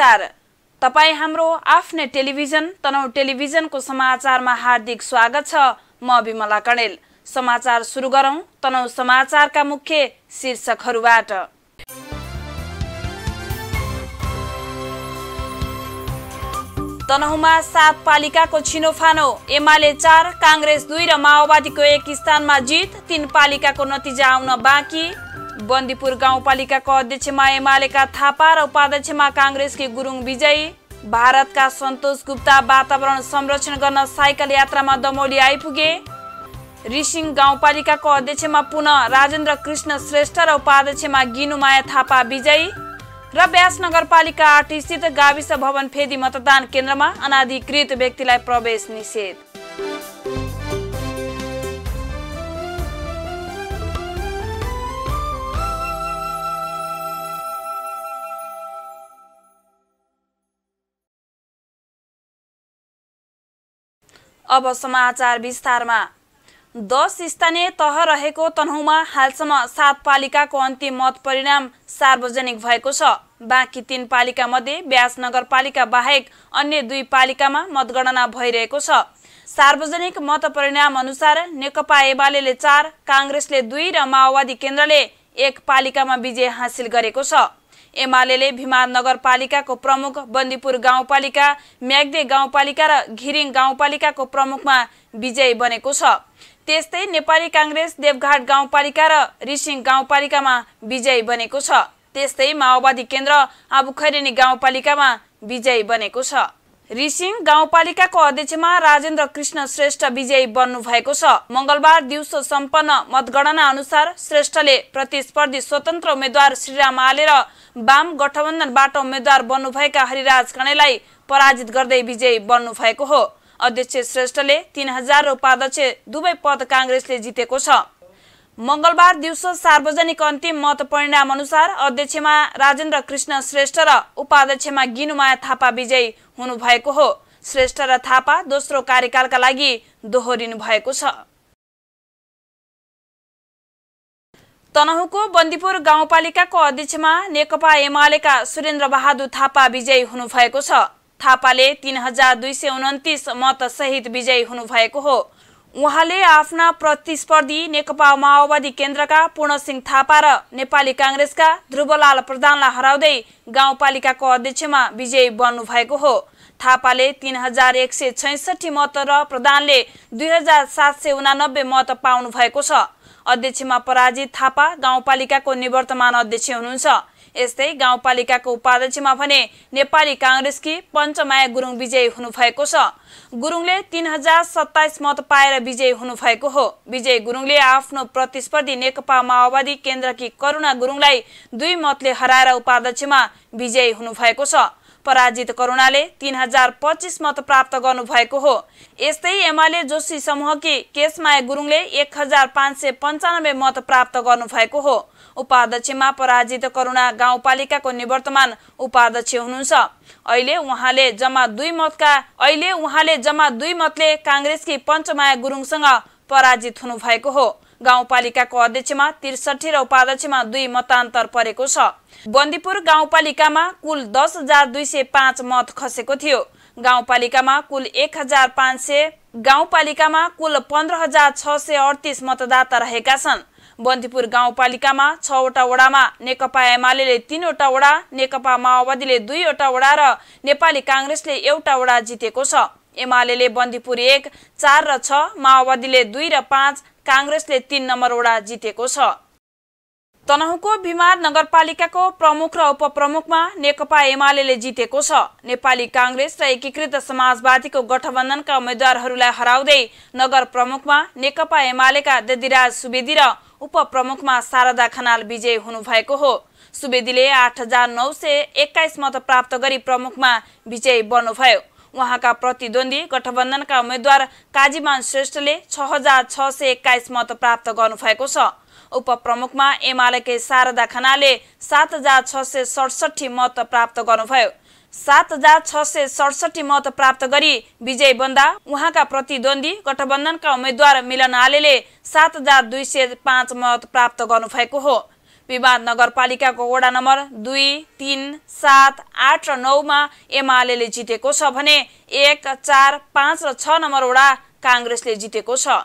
नमस्कार तपाईँ हाम्रो आफ्नै टेलिभिजन तनौ टेलिभिजनको समाचारमा हार्दिक स्वागत छ म विमला कणेल समाचार सुरु गरौँ तनौ समाचारका मुख्य शीर्षकहरूबाट तनहुमा सात पालिकाको छिनोफानो एमाले चार काङ्ग्रेस दुई र माओवादीको एक स्थानमा जित तीन पालिकाको नतिजा आउन बाँकी बन्दीपुर गाउँपालिकाको अध्यक्षमा एमालेका थापा र उपाध्यक्षमा काङ्ग्रेसकी गुरुङ विजयी भारतका सन्तोष गुप्ता वातावरण संरक्षण गर्न साइकल यात्रामा दमौली आइपुगे रिसिङ गाउँपालिकाको अध्यक्षमा पुनः राजेन्द्र कृष्ण श्रेष्ठ र उपाध्यक्षमा गिनुमाया थापा विजयी र ब्यास नगरपालिका आठस्थित गाविस भवन फेदी मतदान केन्द्रमा अनाधिकृत व्यक्तिलाई प्रवेश निषेध अब समाचार विस्तारमा दस स्थानीय तह रहेको तनहुमा हालसम्म सात पालिकाको अन्तिम मत परिणाम सार्वजनिक भएको छ बाँकी तीन पालिका मध्ये ब्यास नगरपालिका बाहेक अन्य दुई पालिकामा मतगणना भइरहेको छ सार्वजनिक मत परिणाम अनुसार नेकपा एमाले चार काङ्ग्रेसले दुई र माओवादी केन्द्रले एक पालिकामा विजय हासिल गरेको छ एमाले भिमार नगरपालिकाको प्रमुख बन्दीपुर गाउँपालिका म्याग्दे गाउँपालिका र घिरिङ गाउँपालिकाको प्रमुखमा विजयी बनेको छ त्यस्तै नेपाली काङ्ग्रेस देवघाट गाउँपालिका र रिसिङ गाउँपालिकामा विजयी बनेको छ त्यस्तै माओवादी केन्द्र आबुखैरेनी गाउँपालिकामा विजयी बनेको छ रिसिङ गाउँपालिकाको अध्यक्षमा राजेन्द्र कृष्ण श्रेष्ठ विजयी बन्नु भएको छ मङ्गलबार दिउँसो सम्पन्न मतगणना अनुसार श्रेष्ठले प्रतिस्पर्धी स्वतन्त्र उम्मेद्वार श्रीराम आले र वाम गठबन्धनबाट उम्मेद्वार बन्नुभएका हरिराज कणेलाई पराजित गर्दै विजयी बन्नु भएको हो अध्यक्ष श्रेष्ठले तीन हजार र उपाध्यक्ष दुवै पद काङ्ग्रेसले जितेको छ मङ्गलबार दिउँसो सार्वजनिक अन्तिम मत परिणाम अनुसार अध्यक्षमा राजेन्द्र कृष्ण श्रेष्ठ र उपाध्यक्षमा गिनुमाया थापा विजयी हुनुभएको हो श्रेष्ठ र थापा दोस्रो कार्यकालका लागि दोहोरिनु भएको छ तनहुको बन्दीपुर गाउँपालिकाको अध्यक्षमा नेकपा एमालेका सुरेन्द्र बहादुर थापा विजयी हुनुभएको छ थापाले तीन हजार दुई सय उन्तिस मतसहित विजयी हुनुभएको हो उहाँले आफ्ना प्रतिस्पर्धी नेकपा माओवादी केन्द्रका पूर्णसिंह थापा र नेपाली काङ्ग्रेसका ध्रुवलाल प्रधानलाई हराउँदै गाउँपालिकाको अध्यक्षमा विजयी बन्नुभएको हो थापाले तिन हजार एक सय छैसठी मत र प्रधानले दुई हजार सात सय उनानब्बे मत पाउनु छ अध्यक्षमा पराजित थापा गाउँपालिकाको निवर्तमान अध्यक्ष हुनुहुन्छ यस्तै गाउँपालिकाको उपाध्यक्षमा भने नेपाली काङ्ग्रेसकी पञ्चमाया गुरुङ विजयी हुनुभएको छ गुरुङले तीन हजार सत्ताइस मत पाएर विजयी हुनुभएको हो विजय गुरुङले आफ्नो प्रतिस्पर्धी नेकपा माओवादी केन्द्रकी करुणा गुरुङलाई दुई मतले हराएर उपाध्यक्षमा विजयी हुनुभएको छ पराजित करुणाले तीन हजार पच्चिस मत प्राप्त गर्नुभएको हो यस्तै एमाले जोशी समूहकी केशमाया गुरुङले एक हजार पाँच सय पन्चानब्बे मत प्राप्त गर्नुभएको हो उपाध्यक्षमा पराजित करुणा गाउँपालिकाको निवर्तमान उपाध्यक्ष हुनुहुन्छ अहिले उहाँले जम्मा दुई मतका अहिले उहाँले जम्मा दुई मतले काङ्ग्रेसकी पञ्चमाया गुरुङसँग पराजित हुनुभएको हो गाउँपालिकाको अध्यक्षमा त्रिसठी र उपाध्यक्षमा दुई मतान्तर परेको छ बन्दीपुर गाउँपालिकामा कुल दस हजार दुई सय पाँच मत खसेको थियो गाउँपालिकामा कुल एक हजार पाँच सय गाउँपालिकामा कुल पन्ध्र हजार छ सय अडतिस मतदाता रहेका छन् बन्दीपुर गाउँपालिकामा छवटा वडामा नेकपा एमाले तीनवटा वडा नेकपा माओवादीले दुईवटा वडा र नेपाली काङ्ग्रेसले एउटा वडा जितेको छ एमाले बन्दीपुर एक चार र छ माओवादीले दुई र पाँच काङ्ग्रेसले तीन नम्बरवटा जितेको छ तनहुको बिमार नगरपालिकाको प्रमुख र उपप्रमुखमा नेकपा एमाले जितेको छ नेपाली काङ्ग्रेस र एकीकृत समाजवादीको गठबन्धनका उम्मेद्वारहरूलाई हराउँदै नगर प्रमुखमा नेकपा एमालेका ददिराज सुवेदी र उपप्रमुखमा शारदा खनाल विजयी हुनुभएको हो सुवेदीले आठ हजार नौ सय एक्काइस मत प्राप्त गरी प्रमुखमा विजयी बन्नुभयो उहाँका प्रतिद्वन्दी गठबन्धनका उम्मेद्वार काजीमान श्रेष्ठले छ हजार छ सय एक्काइस मत प्राप्त गर्नुभएको छ उपप्रमुखमा एमालेकै शारदा खनाले सात हजार छ सय सडसठी मत प्राप्त गर्नुभयो सात हजार छ सय सडसठी मत प्राप्त गरी विजय बन्दा उहाँका प्रतिद्वन्दी गठबन्धनका उम्मेद्वार मिलन आलेले सात हजार दुई सय पाँच मत प्राप्त गर्नुभएको हो विवाद नगरपालिकाको वडा नम्बर दुई तिन सात आठ र नौमा एमाले जितेको छ भने एक चार पाँच र छ नम्बर वडा काङ्ग्रेसले जितेको छ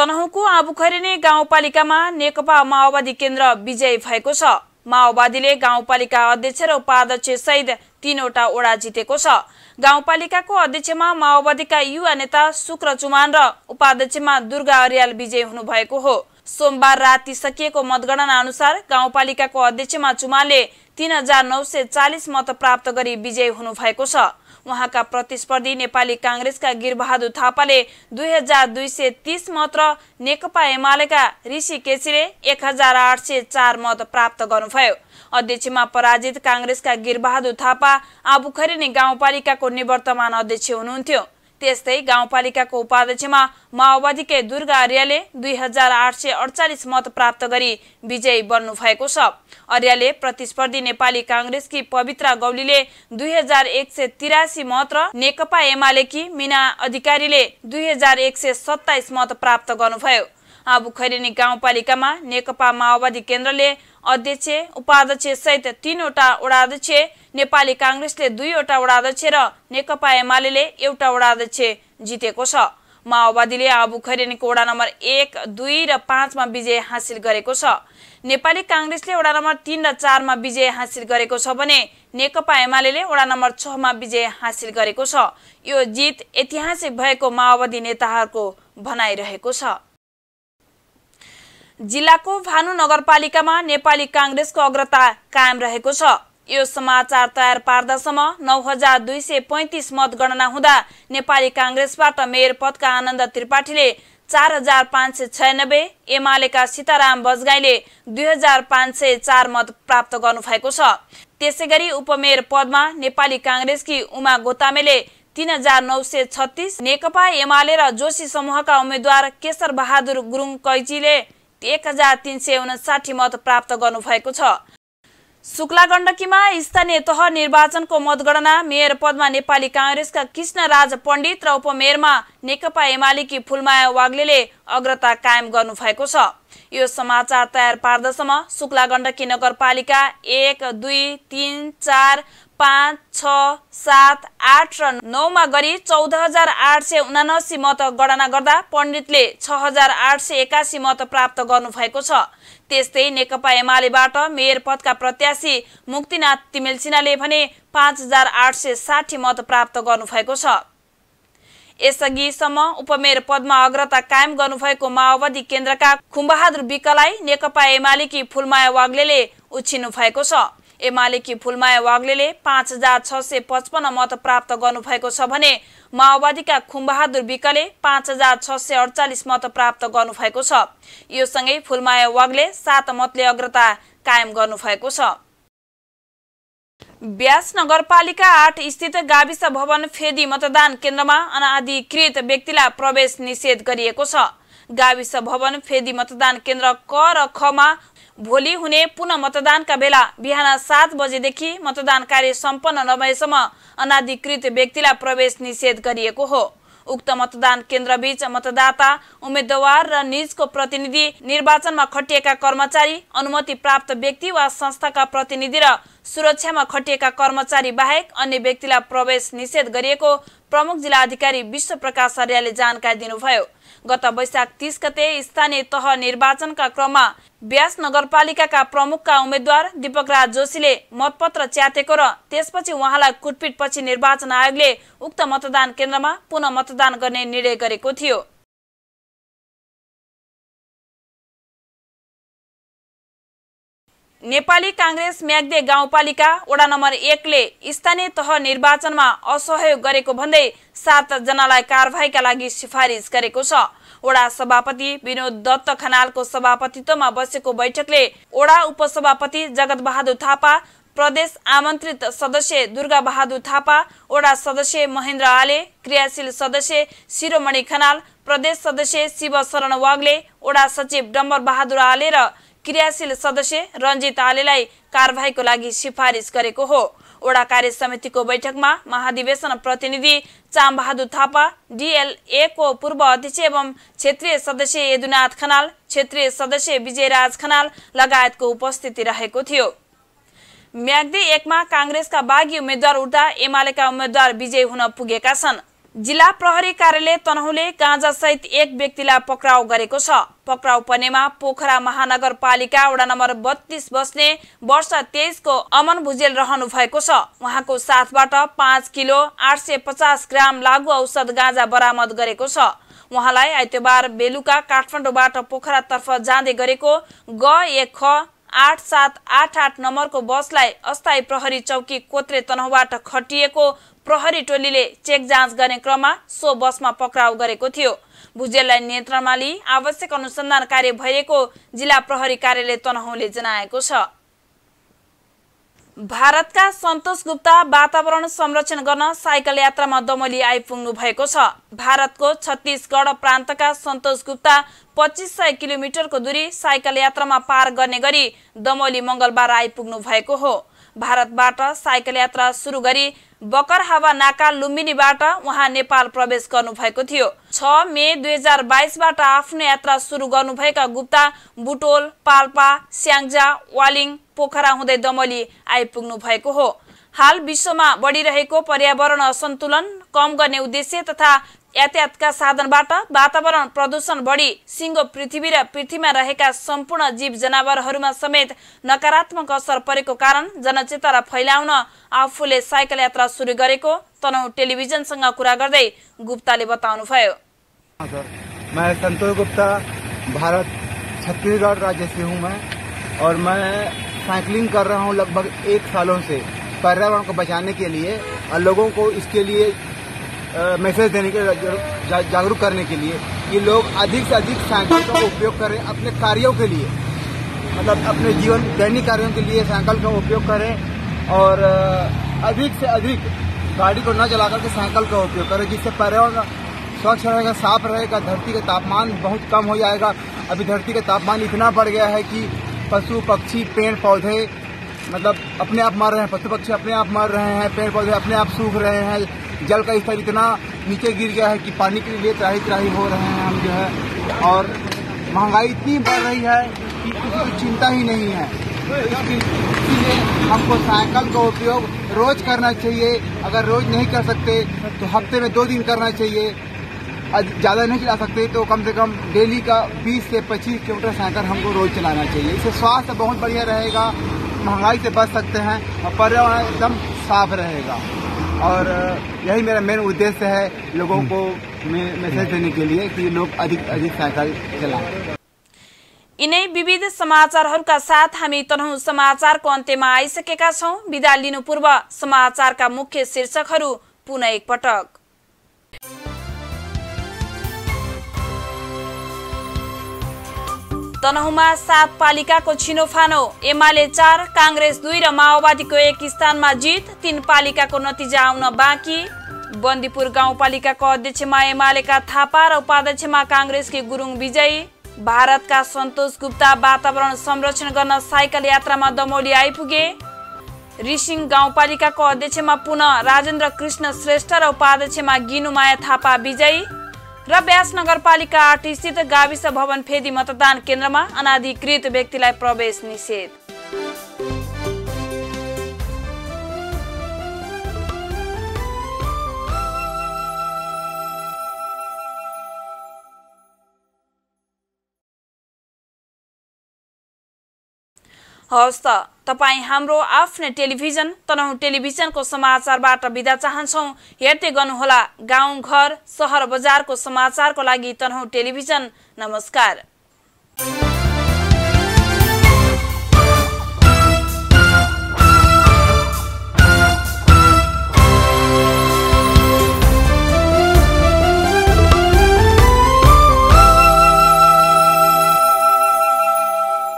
तनहुको आबुखरिने गाउँपालिकामा नेकपा माओवादी केन्द्र विजय भएको छ माओवादीले गाउँपालिका अध्यक्ष र उपाध्यक्ष सहित तीनवटा ओडा जितेको छ गाउँपालिकाको अध्यक्षमा माओवादीका युवा नेता शुक्र चुमान र उपाध्यक्षमा दुर्गा अर्याल विजयी हुनुभएको हो सोमबार राति सकिएको मतगणना अनुसार गाउँपालिकाको अध्यक्षमा चुमाले तीन हजार नौ सय चालिस मत प्राप्त गरी विजयी हुनुभएको छ उहाँका प्रतिस्पर्धी नेपाली काङ्ग्रेसका गिरबहादुर थापाले दुई हजार दुई सय तिस मत र नेकपा एमालेका ऋषि केसीले एक हजार आठ सय चार मत प्राप्त गर्नुभयो अध्यक्षमा पराजित काङ्ग्रेसका गिरबहादुर थापा आबुखरिनी गाउँपालिकाको निवर्तमान अध्यक्ष हुनुहुन्थ्यो त्यस्तै गाउँपालिकाको उपाध्यक्षमा माओवादीकै दुर्गा अर्याले दुई हजार आठ सय अडचालिस मत प्राप्त गरी विजयी बन्नु भएको छ अर्याले प्रतिस्पर्धी नेपाली काङ्ग्रेसकी पवित्रा गौलीले दुई हजार एक सय तिरासी मत र नेकपा एमालेकी मिना अधिकारीले दुई हजार एक सय सत्ताइस मत प्राप्त गर्नुभयो खैरेनी गाउँपालिकामा नेकपा माओवादी केन्द्रले अध्यक्ष उपाध्यक्ष सहित तीनवटा वडाध्यक्ष नेपाली काङ्ग्रेसले दुईवटा वडाध्यक्ष र नेकपा एमाले एउटा वडाध्यक्ष जितेको छ माओवादीले आबु खैरेनीको वडा नम्बर एक दुई र पाँचमा विजय हासिल गरेको छ नेपाली काङ्ग्रेसले वडा नम्बर तिन र चारमा विजय हासिल गरेको छ भने नेकपा एमाले वडा नम्बर छमा विजय हासिल गरेको छ यो जित ऐतिहासिक भएको माओवादी नेताहरूको भनाइरहेको छ जिल्लाको भानु नगरपालिकामा नेपाली काङ्ग्रेसको अग्रता कायम रहेको छ यो समाचार तयार पार्दासम्म नौ हजार दुई सय पैँतिस मतगणना हुँदा नेपाली काङ्ग्रेसबाट मेयर पदका आनन्द त्रिपाठीले चार हजार पाँच सय छयानब्बे एमालेका सीताराम बजगाईले दुई हजार पाँच सय चार मत प्राप्त गर्नुभएको छ त्यसै गरी उपमेयर पदमा नेपाली काङ्ग्रेसकी उमा गोतामेले तीन हजार नौ सय छत्तिस नेकपा एमाले र जोशी समूहका उम्मेद्वार केशर बहादुर गुरुङ कैचीले एक हजार तिन सय उनासाठी मत प्राप्त गर्नुभएको छ शुक्ला गण्डकीमा स्थानीय तह निर्वाचनको मतगणना मेयर पदमा नेपाली काङ्ग्रेसका राज पण्डित र उपमेयरमा नेकपा एमालेकी फुलमाया वाग्लेले अग्रता कायम गर्नुभएको छ यो समाचार तयार पार्दसम्म शुक्ला गण्डकी नगरपालिका एक दुई तिन चार पाँच छ सात आठ र नौमा गरी चौध हजार आठ सय उनासी मत गणना गर्दा पण्डितले छ हजार आठ सय एकासी मत प्राप्त गर्नुभएको छ त्यस्तै नेकपा एमालेबाट मेयर पदका प्रत्याशी मुक्तिनाथ तिमेल सिन्हाले भने पाँच हजार आठ सय साठी मत प्राप्त गर्नुभएको छ यसअघिसम्म उपमेयर पदमा अग्रता कायम गर्नुभएको माओवादी केन्द्रका खुम्बहादुर विकलाई नेकपा एमालेकी फुलमाया वाग्ले उछिनु भएको छ एमालेकी फुलमाया वाग्ले पाँच हजार छ सय पचपन्न मत प्राप्त गर्नुभएको छ भने माओवादीका खुम्बहादुर विकले पाँच हजार छ सय अडचालिस मत प्राप्त गर्नुभएको छ यो सँगै फुलमाया वाग्ले सात मतले अग्रता कायम गर्नुभएको छ व्यास नगरपालिका आठ स्थित गाविस भवन फेदी मतदान केन्द्रमा अनाधिकृत व्यक्तिलाई प्रवेश निषेध गरिएको छ गाविस भवन फेदी मतदान केन्द्र क र खमा भोलि हुने पुनः मतदानका बेला बिहान सात बजेदेखि मतदान कार्य सम्पन्न नभएसम्म अनाधिकृत व्यक्तिलाई प्रवेश निषेध गरिएको हो उक्त मतदान केन्द्रबीच मतदाता उम्मेद्वार र निजको प्रतिनिधि निर्वाचनमा खटिएका कर्मचारी अनुमति प्राप्त व्यक्ति वा संस्थाका प्रतिनिधि र सुरक्षामा खटिएका कर्मचारी बाहेक अन्य व्यक्तिलाई प्रवेश निषेध गरिएको प्रमुख जिल्लाधिकारी विश्व प्रकाश सर्यालले जानकारी दिनुभयो गत वैशाख तीस गते स्थानीय तह निर्वाचनका क्रममा ब्यास नगरपालिकाका प्रमुखका उम्मेद्वार दीपक राज जोशीले मतपत्र च्यातेको र त्यसपछि उहाँलाई कुटपिटपछि निर्वाचन आयोगले उक्त मतदान केन्द्रमा पुनः मतदान गर्ने निर्णय गरेको थियो नेपाली काङ्ग्रेस म्याग्दे गाउँपालिका वडा नम्बर एकले स्थानीय तह निर्वाचनमा असहयोग गरेको भन्दै सातजनालाई कारवाहीका लागि सिफारिस गरेको छ वडा सभापति विनोद दत्त खनालको सभापतित्वमा बसेको बैठकले वडा उपसभापति जगत बहादुर थापा प्रदेश आमन्त्रित सदस्य दुर्गा बहादुर थापा वडा सदस्य महेन्द्र आले क्रियाशील सदस्य शिरोमणि खनाल प्रदेश सदस्य शिव शरण वाग्ले वडा सचिव डम्बर बहादुर आले र क्रियाशील सदस्य रञ्जित आलेलाई कारवाहीको लागि सिफारिस गरेको हो वडा कार्य समितिको बैठकमा महाधिवेशन प्रतिनिधि चामबहादुर थापा को पूर्व अध्यक्ष एवं क्षेत्रीय सदस्य यदुनाथ खनाल क्षेत्रीय सदस्य विजयराज खनाल लगायतको उपस्थिति रहेको थियो म्याग्दी एकमा काङ्ग्रेसका बाघी उम्मेद्वार उठ्दा एमालेका उम्मेद्वार विजयी हुन पुगेका छन् जिल्ला प्रहरी कार्यालय तनहुले गाँजासहित एक व्यक्तिलाई पक्राउ गरेको छ पक्राउ पर्नेमा पोखरा महानगरपालिका वडा नम्बर बत्तीस बस्ने वर्ष तेइसको अमन भुजेल रहनु भएको छ उहाँको साथबाट पाँच किलो आठ सय पचास ग्राम लागु औषध गाँजा बरामद गरेको छ उहाँलाई आइतबार बेलुका काठमाडौँबाट पोखरातर्फ जाँदै गरेको ग एक ख आठ सात आठ आठ नम्बरको बसलाई अस्थायी प्रहरी चौकी कोत्रे तनहुबाट खटिएको प्रहरी टोलीले चेक जाँच गर्ने क्रममा सो बसमा पक्राउ गरेको थियो भुजेललाई नियन्त्रणमा लिई आवश्यक अनुसन्धान कार्य भइरहेको जिल्ला प्रहरी कार्यालय तनहुँले जनाएको छ भारतका सन्तोष गुप्ता वातावरण संरक्षण गर्न साइकल यात्रामा दमोली आइपुग्नु भएको छ भारतको छत्तिसगढ प्रान्तका सन्तोष गुप्ता पच्चिस सय किलोमिटरको दूरी साइकल यात्रामा पार गर्ने गरी दमोली मङ्गलबार आइपुग्नु भएको हो भारतबाट साइकल यात्रा सुरु गरी बकर हावा नाका लुम्बिनीबाट उहाँ नेपाल प्रवेश गर्नुभएको थियो छ मे दुई हजार बाइसबाट आफ्नो यात्रा सुरु गर्नुभएका गुप्ता बुटोल पाल्पा स्याङ्जा वालिङ पोखरा हुँदै दमली आइपुग्नु भएको हो हाल विश्वमा बढिरहेको पर्यावरण असन्तुलन कम गर्ने उद्देश्य तथा यातायातका साधनबाट वातावरण प्रदूषण बढी सिङ्गो पृथ्वी र पृथ्वीमा रहेका सम्पूर्ण जीव जनावरहरूमा समेत नकारात्मक असर परेको कारण जनचेतना फैलाउन आफूले साइकल यात्रा सुरु गरेको तनहु टेलिभिजनसँग कुरा गर्दै गुप्ताले बताउनुभयो म सन्तोष गुप्ता भारत छत्तिसगढ राज्य से साइकिलिंग कर रहा हूँ लगभग एक सालों से पर्यावरण को बचाने के लिए और लोगों को इसके लिए मैसेज देने के जागरूक करने के लिए कि लोग अधिक से अधिक साइकिल का उपयोग करें अपने कार्यों के लिए मतलब अपने जीवन दैनिक कार्यों के लिए साइकिल का उपयोग करें और अधिक से अधिक गाड़ी को न चला करके साइकिल का उपयोग करें जिससे पर्यावरण स्वच्छ रहेगा साफ रहेगा धरती का तापमान बहुत कम हो जाएगा अभी धरती का तापमान इतना बढ़ गया है कि पशु पक्षी पेड़ पौधे मतलब अपने आप मर रहे हैं पशु पक्षी अपने आप मर रहे हैं पेड़ पौधे अपने आप सूख रहे हैं जल का स्तर इतना नीचे गिर गया है कि पानी के लिए त्राही त्राही हो रहे हैं हम जो है और महंगाई इतनी बढ़ रही है कि किसी को चिंता ही नहीं है इसीलिए हमको साइकिल का उपयोग रोज करना चाहिए अगर रोज नहीं कर सकते तो हफ्ते में दो दिन करना चाहिए ज़्यादा नहीं चला सकते तो कम से कम डेली का 20 से 25 किलोमीटर साइकिल हमको रोज चलाना चाहिए इससे स्वास्थ्य बहुत बढ़िया रहेगा महंगाई से बच सकते हैं और पर्यावरण एकदम साफ रहेगा और यही मेरा मेन उद्देश्य है लोगों को हम्म। मैसेज देने के लिए कि लोग अधिक अधिक साइकिल चलाएं इन विविध समाचारहरूका साथ हामी तनहु समाचारको अन्त्यमा आइसकेका छौं विदा लिनु पूर्व समाचारका मुख्य शीर्षकहरू पुनः एकपटक तनहुमा सात पालिकाको छिनोफानो एमाले चार काङ्ग्रेस दुई र माओवादीको एक स्थानमा जित तीन पालिकाको नतिजा आउन बाँकी बन्दीपुर गाउँपालिकाको अध्यक्षमा एमालेका थापा र उपाध्यक्षमा काङ्ग्रेसकी गुरुङ विजयी भारतका सन्तोष गुप्ता वातावरण संरक्षण गर्न साइकल यात्रामा दमौली आइपुगे रिसिङ गाउँपालिकाको अध्यक्षमा पुनः राजेन्द्र कृष्ण श्रेष्ठ र उपाध्यक्षमा गिनुमाया थापा विजयी र ब्यास नगरपालिका आर्टीस्थित गाविस भवन फेदी मतदान केन्द्रमा अनाधिकृत व्यक्तिलाई प्रवेश निषेध हवस् त तपाईँ हाम्रो आफ्नै टेलिभिजन तनहुँ टेलिभिजनको समाचारबाट बिदा चाहन्छौँ हेर्दै गर्नुहोला गाउँ घर सहर बजारको समाचारको लागि तनहु टेलिभिजन नमस्कार